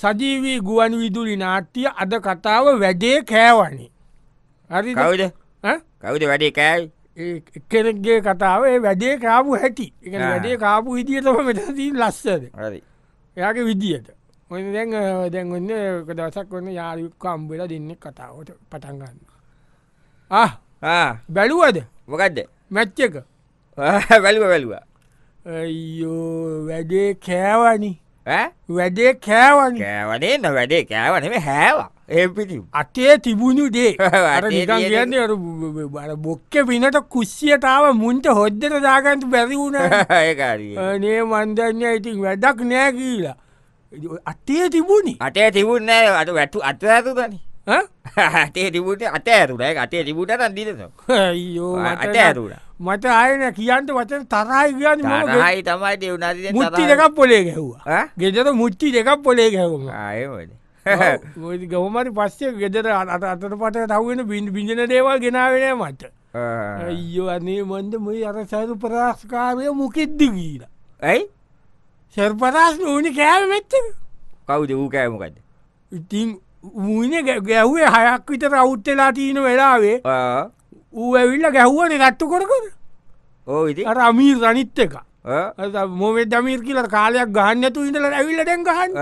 සජීවී ගුවන් විදුලි නාට්‍යය අද කතාව වැඩේ කෑවනි. හරි කවුද කවුද වැඩේ කෑයි කෙනෙක්ගේ කතාව වැඩේ කාපු හැටි එක වැඩේ කාපු විදිියතම මෙතදී ලස්සද එයාගේ විදිියට ඔන්න දැන් දැන්වන්න දවසක් වන්න යාරිකම්බල දෙන්න කතාවට පටන්ගන්න බැලුවද මොකක්ද මැච්ච එක වැල්ුව වැැලවා අයෝ වැඩේ කෑවනි වැඩේ කෑවන කෑවනේ න වැඩේ කෑවනේ හැවා ඒපිටි අතේ තිබුණු දේ ගන්න අර බොක්ක පිනට කුස්සියටාව මුන්ට හොද්දට දාගන්තු බැරි වුණ නේ මන්දන්න ඉතින් වැඩක් නෑ කියලා අතේ තිබුණි අතේ තිබුණ අට වැටු අත්වැතුදනි අතේ තිබුට අත ඇරුණයි අතේ තිබුට දිරන අයෝ අත ඇරුණ මට අයන කියන්ට වචන තරයි ගන්න හයි තමයි දෙවුණ මුත්ති දෙකක් පොලේ ගැහ්වා ගෙදර මුච්චි දෙකක් පොලේ ගැහුම් ආයමද ගවමරි පස්සේ ගෙදර අත අතට පට තවෙන බිඳ බිඳන දේවල් ගෙනාවෙනෑ මට අයෝ අනේ මොන්ද මුයි අර සැරු ප්‍රාස්කාරය මොකෙද්දි ගීලා ඇයි සැරපරස් ඕනි කෑම මෙච්ච කවුද වූ කෑමකද ඉතින් මූන ගැව්ව හයක් විත රෞද්තලා තියෙන වෙලාවේ ඌ ඇවිල්ල ගැහ්වන ගත්තු කොරකර ඕ රමීර් රනිත් එක මොම දමීර් කියල කාලයක් ගහන්නතු ඉඳල ඇවිල්ල දැන් ගහන්න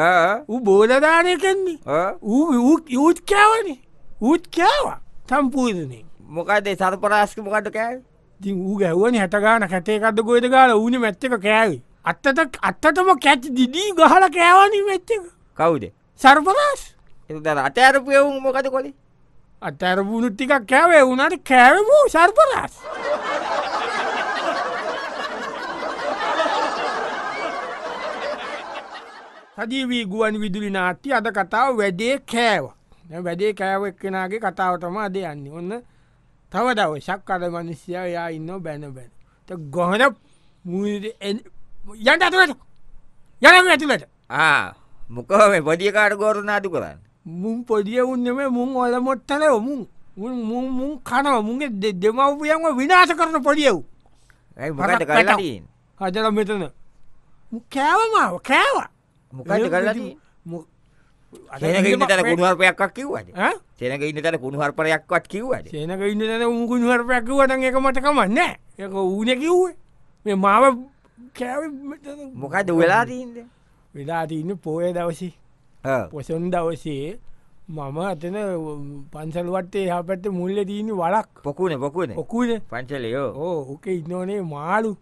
ඌ බෝධධානය කෙන්නේ ඌ යුත් කෑවනේ ඌත් කෑවා සම්පූර්ණය මොකදේ සරපරාස්ක මොකට කෑ ති ඌ ගැව්වන හැටගාන කැටේකක්ද ගොයද ගාල ඌන මැත්තක කෑවේ අත්තට අත්තටම කැච් දිදී ගහල කෑවනී මැත්තක කවුද සර්පරාස් එද රට ඇරපයවුම් මොකද කොලේ අතැරබුණු ටිකක් කැවේ වුණට කැවූ සර්පරස් සජීවී ගුවන් විදුලි නාට්‍ය අද කතාව වැඩේ කෑව වැඩේ කෑව එක්කෙනගේ කතාවටම අද යන්න ඔන්න තව දවශක් අද මනිස්්‍යයා යා ඉන්න බැන බැන ගොහන යන්ට ඇතුලට යන ඇතුලට මොකව පොඩියකාට ගෝරුනාතු කරන්න මුන් පොඩිය උන්නෙමේ මුන් ඔල මොට්ටලයෝ මුන් මුන් මුන් කනව මුන්ගේ දෙමව්පියන්ව විනාශ කරන පොඩියව් හදල මෙතන කෑවමාව කෑව මොකද කරලා ගුණුවර්පයක් කිව්වට සෙනක ඉන්න තට කුණුහර්පයක්වත් කිව්වට සෙනක ඉන්න තන උගුණුහර්පයක් වට එක මට කමන්න එක ඌන කිව්වේ මේ මාව කෑව මොකද වෙලා තිීන්ද වෙලා තින්න පෝය දවසි පොසොන්ද ඔසේ මම අතන පන්සල්වටේ හපැත්ත මුල්ල දීන වලක් පොකුණ පොකුණ ඔකුන පංචලයෝ ඕ ඕක ඉන්නෝනේ මාලු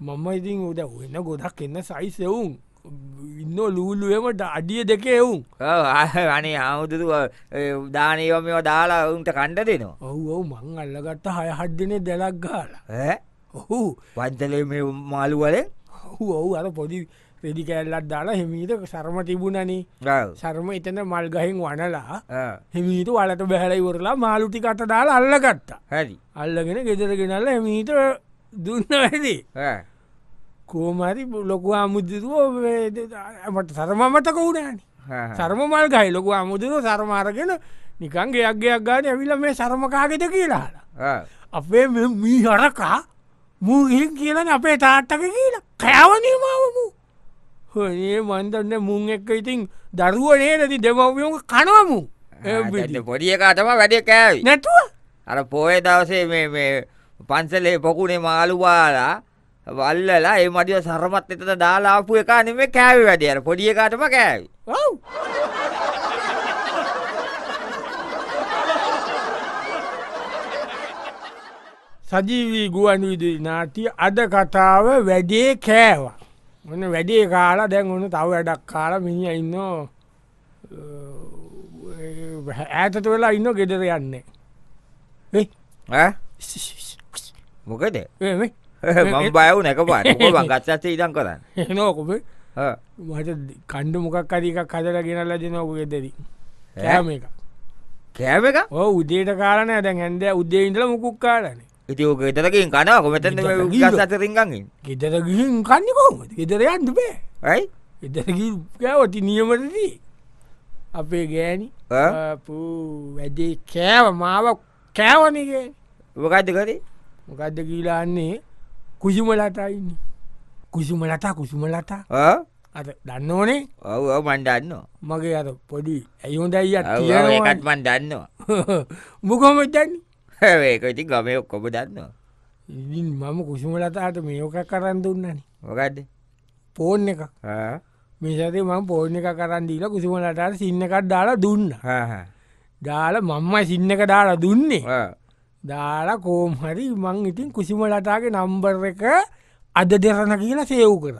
මම ඉතින් උද වෙන ගොඩක් එන්න සයිසවුන් ඉන්න ලූලුවමට අඩිය දෙක එවුන් අනේ ආමුදුරුව දානයෝ මෙ දාලා ඔවුන්ට කණ්ඩ දෙනවා ඔහු ඔව මං අල්ලගත්ත හය හඩ්ඩනේ දැලක් ගාලා ඔහු පන්තලේ මේ මාළුවල ඔහු ඔහු අර පොඩි රෙදි කෑල්ලත් දාලා හිමීට සරම තිබුණනේ සරම එතන මල් ගහෙන් වනලා හිමීට වලට බැහල ඉවරලා මාලුටි කට දාලා අල්ලගත්තා හැරි අල්ලගෙන ගෙදරගෙනල්ල හමීට දුන්න වැදි කෝමරි ලොකු අමුදදුව මට සරමමතක වුණාන සරම මල් ගහි ලොකු අමුදරුව සරමාරගෙන නිකන් ගයක් ගයක් ගාන ඇවිල මේ සරමකාගෙත කියලා අපේ මී හරකා මූහින් කියන අපේ තාත්තක කියලා කෑවනීමාවමූ ඒ මන්දන්න මුන් එක්ක ඉතින් දරුවනේ නති දෙමවම කනවමු පොඩිය කාතම වැඩ කෑ නැටුව අර පෝය දවසේ මේ පන්සලේ පොකුණේ මාළු බාලා වල්ලලා ඒ මඩිය සරමත් එතට දාලාපු එක නෙමේ කෑවි වැඩේ අර පොඩිය කාටම කෑවි සජීවී ගුවන් විදුලි නාට්‍ය අද කතාව වැඩේ කෑවා ඔන්න වැඩේ කාලා දැන් ඔන්න තව වැඩක් කාලා මිනිහ ඉන්නෝ ඈතට වෙලා ඉන්න ගෙදර යන්නේ මොකද බයව නැකපා ගත්සත ඉදන් කරන්න නෝකොප මට කණ්ඩු මොකක් අරික කදර ගෙනල්ල දෙනෝක ගෙදරී කෑම එක කෑම එක ඕ උදේට කාරණය දැන් හැන්ද උදේ ඉඳල මුකුක් කාරනේ ඉතිෝක එතරකින් කනවා කොමතැන ගසට රිංගන්ගෙන් ගෙදර ගිහින් කන්නකෝ ගෙදර යන්න බෑ ඇයි එදරකිවටි නියමටදී අපේ ගෑනි වැඩේ කෑව මාව කෑවනක මොකක්ද කරේ මොකක්ද කියලාන්නේ කුසුමලටයින්න කුසුමලතා කුසුමලතා අද දන්න ඕනේ ඔව මන් දන්න මගේ අර පොඩි ඇයුන් දැයිත් කියනකත් මන් දන්නවා මොකොමතන්නේ ඒක ඉතින් ගමය ඔක්කොම දන්නවා ඉදින් මම කුසුමලතාට මේෝක කරන්න දුන්නන මොකක්ද පෝන් එක මේසතේ මම පෝර්ණ එක කරන්න දීලා කුසුමලටට සින්න එකක් දාලා දුන්න දාල මංමයි සින්න එක දාලා දුන්නේ දාලා කෝම් හරි මං ඉතින් කුසිමලටාගේ නම්බර් එක අද දෙරන කියලා සේව් කර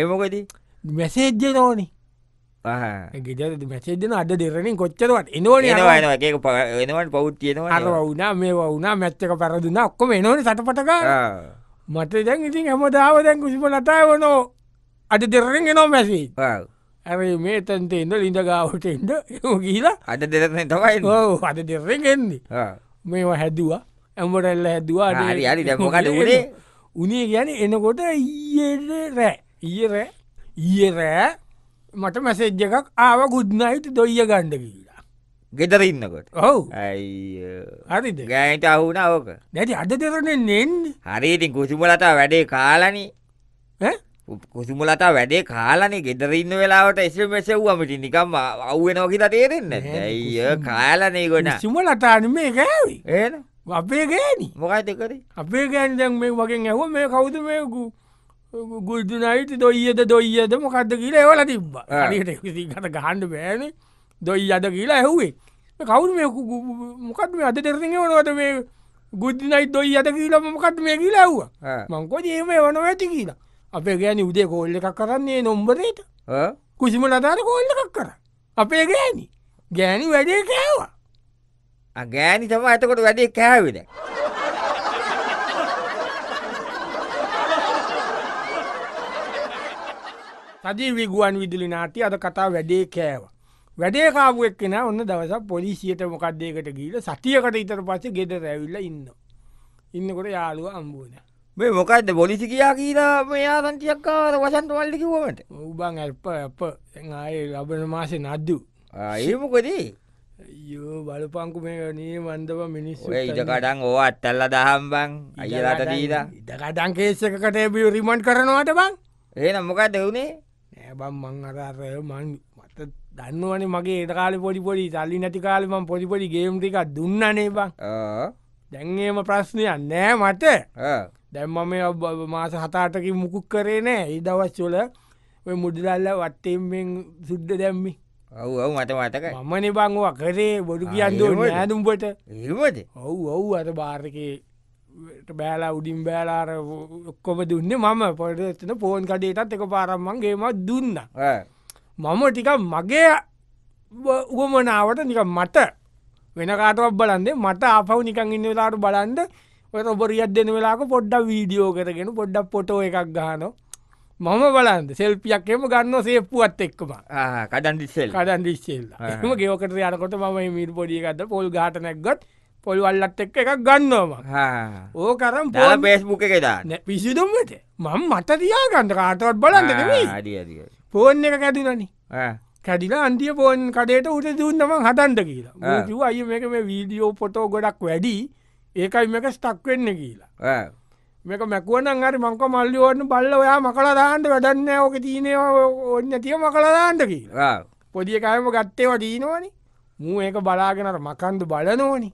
ඒමොකද මැසේජ්ජ නෝනේ ගෙජ මැසේදන අද දෙරනින් කොච්චරවත් එනවන එක එනවට පෞද් තියෙනවා අර වුනා මේ වුනා මැච්චක පැරදුන්න ඔක්කොම එනවන සටපටක මට දැන් ඉතින් හැම දාව දැන් කිසිප ලතා වනෝ අද දෙරෙන් එනවා මැසේ ඇ මේ තන්තේ ඉඳ ලිඳගාවට ඉඩ කියලා අද දෙරන තමයි අද දෙරෙන් එන්නේ මේවා හැදවා ඇමට එල්ල හැදවා හරි දැමකට උනේ උනේ ගැන එනකොට ඊයට රෑ ඊය රෑ ඊය රෑ මට මැසෙජ් එකක් ආව ගුද්නයිට දොයිය ගණ්ඩ කියලා ගෙදර ඉන්නකොට ඔවු හරි ගෑට අහුන ඕක නැති අද දෙරන නෙන් හරිඉතින් කුසුමලතා වැඩේ කාලනි කුසුමලතා වැඩේ කාලනේ ගෙදරඉන්න වෙලාවට එසමැසව්වමටි නිකම් අව්වෙනෝකිත තේරෙන්න ඇයි කාලනේ ගොඩ සුමලතාන මේ ගෑවි ඒ අපේ ගෑන මොකයිතකරේ අපේ ගෑන්දන් මේ වගේ ඇහුව මේ කවුතු මේකු ගුල්ජනයිති දොයියද දොයියද මොකක්ද කියලා ඒවල තිබ්බ හට ගහන්ඩ බෑන දොයි අද කියලා ඇහුවේ කවුරු මේකු මොකත් මේ අද තෙරසිහ වනවත මේ ගුද්දිනයි දොයි අද කියලා මොකත් මේ කියලා ඇව්වා මංකොද ඒම වනව ඇති කියලා අපේ ගෑනි උදේ කෝල්ල එකක් කරන්නේ නොම්බරේට කුසිම ලතාර කෝල්ල එකක් කර අපේ ගෑනි ගෑනි වැඩේ කෑවා ගෑනි තම ඇතකොට වැඩේ කෑවිද සජීවී ගුවන් විදුලි නාටි අද කතා වැඩේ කෑව. වැඩේ කාපුුවක් කෙන ඔන්න දවස පොලිසියට මොකක්දේකට ගීල සතියකට ඉතර පස්සේ ගෙද රැවිල්ල ඉන්න. ඉන්නකොට යාළුව අම්බුවන. මේ මොකක්ද පොලිසි කියා කියලා මෙයා සන්තියක්කාර වසන්ට වල්ලිකිවමට උබන් ඇල්ප අප ඒ ලබන මාසේ නද්දු. ඒමකොදේ? යෝ බලපංකු මේ නී මන්දව මිනිස්සු ඉඩකඩන් ඕ අත්තල්ල දහම් බං අයලාට දීලා ඉඩකඩන් කේසකටය බිය රිමන්් කරනවාට බං ඒනම් මොකක් දෙවුණේ නෑබම් මං අරර මං මත දන්නවනේ මගේ ඒකාල පොඩි පොඩි සල්ලි නැති කාලම පොඩිපොඩි ගේම් ටික් දුන්නනේ බං දැන්ගේම ප්‍රශ්නයක් නෑ මට දැම්ම මේ මාස හතාටක මුකුක් කරේ නෑ ඒ දවස්චොල මුදලල්ල වත්තෙන්ෙන් සුද්ද දැම්මි ඔව මට මතක මමන බංවා කරේ බොඩු කියන්න ඇදුම්පට ඒවද ඔවු ඔවු අත භාර්කයේ බෑලා උඩින් බෑලාර ඔක්කොම දුන්න මම පොටන පෝන් කඩේටත් එක පාරම්මන්ගේම දුන්න මම ටික මගේ උවමනාවට නික මට වෙන කාටවක් බලන්ද මට අපව නිකං ඉන්න වෙලාට බලන්ද ඔය ඔබරිියත් දෙන වෙලාක පොඩ්ඩ වීඩියෝ කරගෙන පොඩ්ඩක් පොටෝ එකක් ගානෝ මම බලන්ද සෙල්පියක්කෙම ගන්න සේප්පුුවත් එක්කම කඩන්ඩිස්සෙල් කඩන්ඩිස්සෙල් එම ගෙවකට යනකොට මම මිට පොඩියගත්ත පොල් ගාටනැක්ගත් පොළුවල්ලත් එක්ක එකක් ගන්නවා ඕකරම් පොල පේස්බුක එකෙදාන විසිදුම්මට මං මත දයාගන්ට කාටවත් බලන්න පෝන් එක කැතිරනි කැඩිලා අන්තිය පෝන් කඩේට උට දුන්නම හතන්ට කියලා ව අය මේක මේ වීඩියෝ පොටෝ ගොඩක් වැඩි ඒකයි මේක ස්ටක් වෙන්න කියලා මේක මැකුවන අරි මංක මල්ලි ඕන්න බල්ල ඔයා මකලදාන්ට වැඩන්න ඕක තියනය ඔන්න තිය මකලදාන්ට කියලා පොදිය කයම ගත්තේව දීනවනි මූ ඒක බලාගෙනට මකන්දු බලනෝනි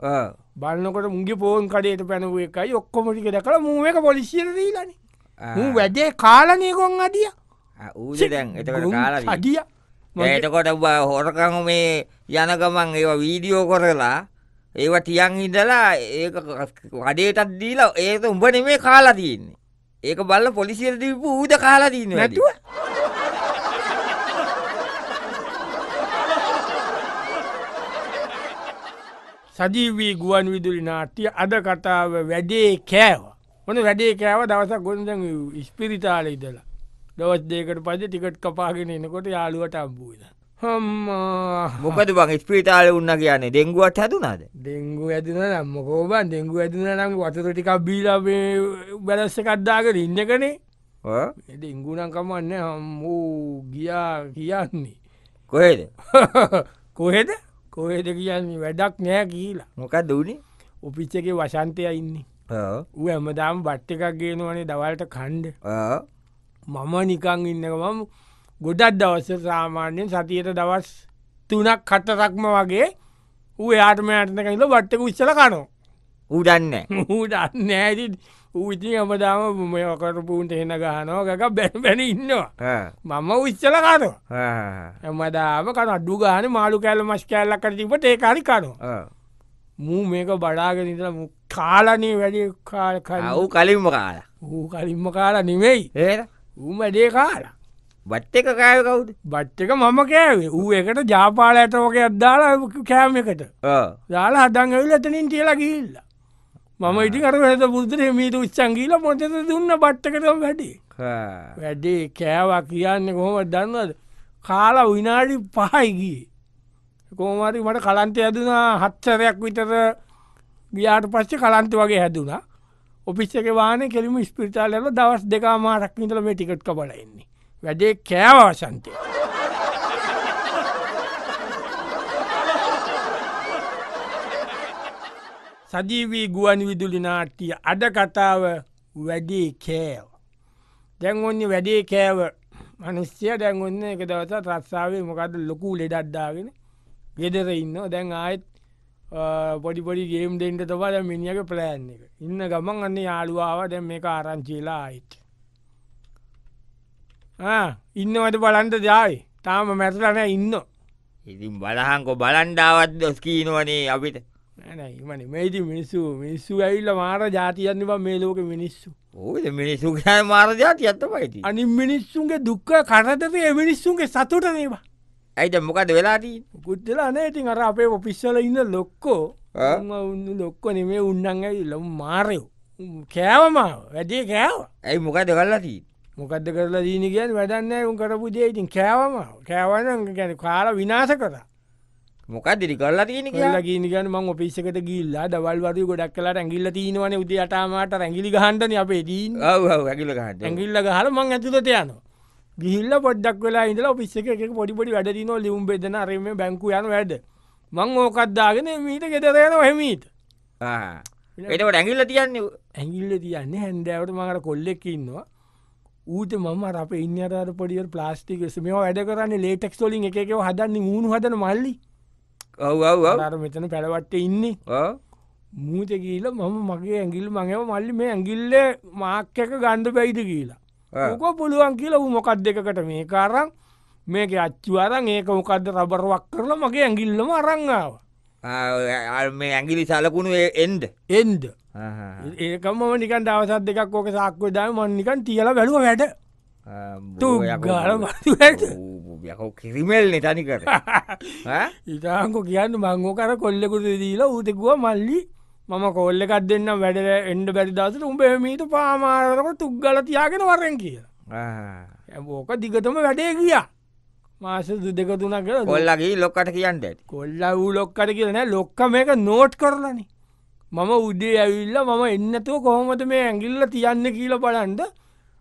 බලන්නකොට මුගේ පෝන් කඩයට පැනව එකයි ඔක්කොමටික දැකළ මූුව එක පොලිසිරදීලන වැඩේ කාලනයකොන් අදිය ඌදැන් එත අඩිය මටකොට හොරකං මේ යනකමන් ඒවා වීඩියෝ කොරලා ඒව තියන් ඉදලා ඒ වඩේටත් දීලා ඒක උඹන මේ කාලා තියන්නේ ඒක බල්ල පොලිසිර දීපු ඌද කාලා තියන්න ඇතුව සජීවී ගුවන් විදුලි නාට්‍ය අද කතාව වැඩේ කෑව මොන වැඩේ කෑව දවසක් ගොන්දන් ඉස්පිරිතාල ඉදලා දවස් දෙකට පද ටිකට් කපාගෙන එනකොට යාලුවට අම්බූද හම්මා මොකද බං ස්පිරිතාල උන්න කියන්නේ දෙංගුවත් හැදුනාද දෙංගු ඇතින නම්මකෝබන් දෙංගු ඇතින නම් වතර ටිකක් බීලා බැලස්ස කද්දාගෙන ඉන්නකනේ ඉංගුණන්කමන්න හම්මූ ගියා කියන්නේ කොහෙද කොහෙද කොහෙද කියන්නේ වැඩක් නෑ කියලා මොකක් දනේ උපිච්චගේ වශන්තය ඉන්නේ ඌ ඇමදාම් බට්ට එකක් ගේනවනේ දවල්ට කණ්ඩ මම නිකං ඉන්නකමම් ගොඩක් දවස්ස සාමාන්‍යයෙන් සතියට දවස් තුනක් කටරක්ම වගේ ඌ යාටම ඇටනකයිල බට්ටක විච්චල කනවා ඌඩන්න ඌඩන්න ඇති ඌති අපදාම මෙකරපුූන්ට එන්න ගහනෝකක් බැබැන ඉන්නවා මම උච්චල කර එමදාම කන අඩු ගාන මාළු කෑල මස් කෑල්ලක් කරතිපට ඒකාරි කරු මූ මේක බඩාගෙන ඉතල කාලනී වැඩි කාල වූ කලින්ම කාල ඌ කලින්ම කාලා නෙවෙයි ඒ ඌම දේ කාලා බට් එක කෑය කවුද බට් එක මම කෑවේ ඌ එකට ජාපාල ඇතෝක අද්දාලා කෑම එකට දාලා හදන් ඇවිල එතනින් තියලා ගිල්ලා මම ඉටි කර වැද පුදරේ මීට උච්චංගීල පොටත දුන්න පට්ටකටම වැඩි වැඩේ කෑවා කියන්න කොහොම දන්නද කාලා විනාඩි පහයිගී කෝමරි මට කලන්ත ඇදුනා හත්සරයක් විතර ගියාට පස්සේ කලන්ත වගේ හැදුනා ඔපිස් එක වාන කෙලිම ස්පිරිතාලල දවස් දෙකා මාරක් විතල මේ ටිකට් කබලඉන්නේ වැඩේ කෑවසන්තය සජීවී ගුවන් විදුලි නාට්ටිය අද කතාව වැඩේ කෑව. දැන් ඔන්න වැඩේ කෑව මනුස්්‍යය දැන් ඔන්න එක දවස රස්සාාවේ මොකද ලොකු ලෙඩක්්දාගෙන ගෙදර ඉන්න දැන් ආයෙත් පොඩිපොඩි ගේම් දෙන්ට තබා දැ මිනිියක පලෑන් එක ඉන්න ගමන් අන්න යාළුවාව දැ මේ ආරංචිලා ආයිත්. ඉන්නවට බලන්ට ජායි තාම මැතරන ඉන්න ඉතින් බලහන්කො බලන්ඩාවත් දොස් කීනවනේ අපිට නෑ මන මේති මිනිස්සු මිනිස්සු ඇල්ල මාර ජාතියන්න බ මේ ලෝක මිනිස්සු ඕද මිනිස්සු කෑ මාර ජාතියත්ත පයිති අනි මිනිස්සුන්ගේ දුක්ක කරතේ මිනිස්සුන්ගේ සතුට නේවා ඇයිද මොකද වෙලාටී කුද්දලා නෑතින් අර අපේ ඔපිස්සල ඉන්න ලොක්කෝ ලොක්කො නෙමේ උන්නන් ඇල්ලම් මාරයෝ කෑවම වැඩේ කෑව ඇයි මොකද කල්ලාතිී මොකද කරලා දීන කියන් වැඩන්න උන් කරපු දේඉතින් කෑවම කෑවන ගැන කාල විනාස කරා මොක දිරි කල්ලා තියෙන කියලා ගීන ගන්න ම පිස්සකට ගිල්ලා දවල්වරු ගොඩක් කලාට ඇගිල්ල තියෙනවන උද අටාමට රැගිලි හන්ටන අපේ දී ඇගිල හට ඇගිල්ල හල මං ඇතුතට යන ගිල්ල පොඩ්ඩක් වෙලා ඉඳල පිස්සක පොඩිපොඩි වැඩ න ලියුම් බෙදන රම බැංකු යන වැඩ මං ඕකත්දාගෙන මීට ගෙදරයන හැමීට එට ඇගිල්ල තියන්නේ ඇගිල්ල තියන්නේ හැන්දෑවට මඟට කොල්ලෙක් ඉන්නවා ඌට මම අප ඉන්නරට පොඩිය ප්ලාස්ටික මේ වැඩ කරන්න ලේටෙක් ොලින් එකව හදන්න ූුණු හදන මල්ලි ඔවර මෙතන පැළවට්ට ඉන්නේ මූත කියීල මම මගේ ඇගිල් මඟව මල්ලි මේ ඇගිල්ල මාක්‍යක ගණ්ඩ පැයිද කියලා ඕක පුළුවන් කියල වූ මොකක් දෙකට මේ කාරං මේක අච්චුවරන් ඒක මොකක්ද රබරවක් කරලා මගේ ඇගිල්ලම අරංාව මේ ඇගිලි සලකුණු එන්ඩ එන්ඩ ඒකම නිකන් දවසත් දෙකක් ඕක සක්ව දාම මන්නිකන් තියලා බැලුව වැඩ යකෝ කිරිමෙල් නතනි කර ඉතාංකො කියන්න මංගෝ කර කොල්ලෙකුද දීලා ඌතෙකුව මල්ලි මම කොල්ලෙකත් දෙන්න වැඩ එන්ඩ බැරි දසට උඹේ මීට පාමාරක තුක්ගල තියාගෙන වරෙන් කිය ඕක දිගතම වැඩේ කියා මාස දෙක තුන කර කොල්ලගේ ලොක්කට කියන්න ඇත් කොල්ල වූ ලොක්කට කියලන ලොක්ක මේක නෝට් කරලනි මම උදේ ඇවිල්ල මම එන්නතුව කොහොමත මේ ඇගිල්ල තියන්න කියල බලන්ට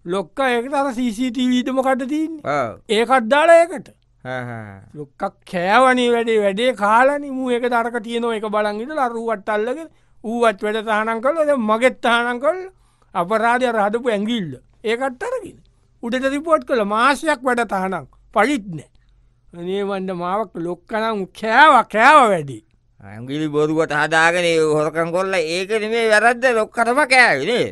ලොක්ක ඒකට අර CCTVීටම කට තින් ඒකත් දාලා ඒකට ලොක්කක් කෑවනේ වැඩේ වැඩේ කාලනි මූ එක තරක තියනෝ එක බලංගිට ලරුවට අල්ලගෙන ඌවත් වැඩ තහනම් කළද මගෙත් තහනම් කල් අපරාධය රහදපු ඇගිල්ල ඒකත් අරගෙන උඩට රිපෝට් කළ මාසයක් වැඩ තහනම් පලිත්නෑ නේවන්ඩ මාවක් ලොක්කනම් කෑව කෑව වැඩි ඇගිලි බොරුවට හදාගෙන හොරකන් කොල්ල ඒකන මේ වැරද්ද ලොක්කටම කෑවිනේ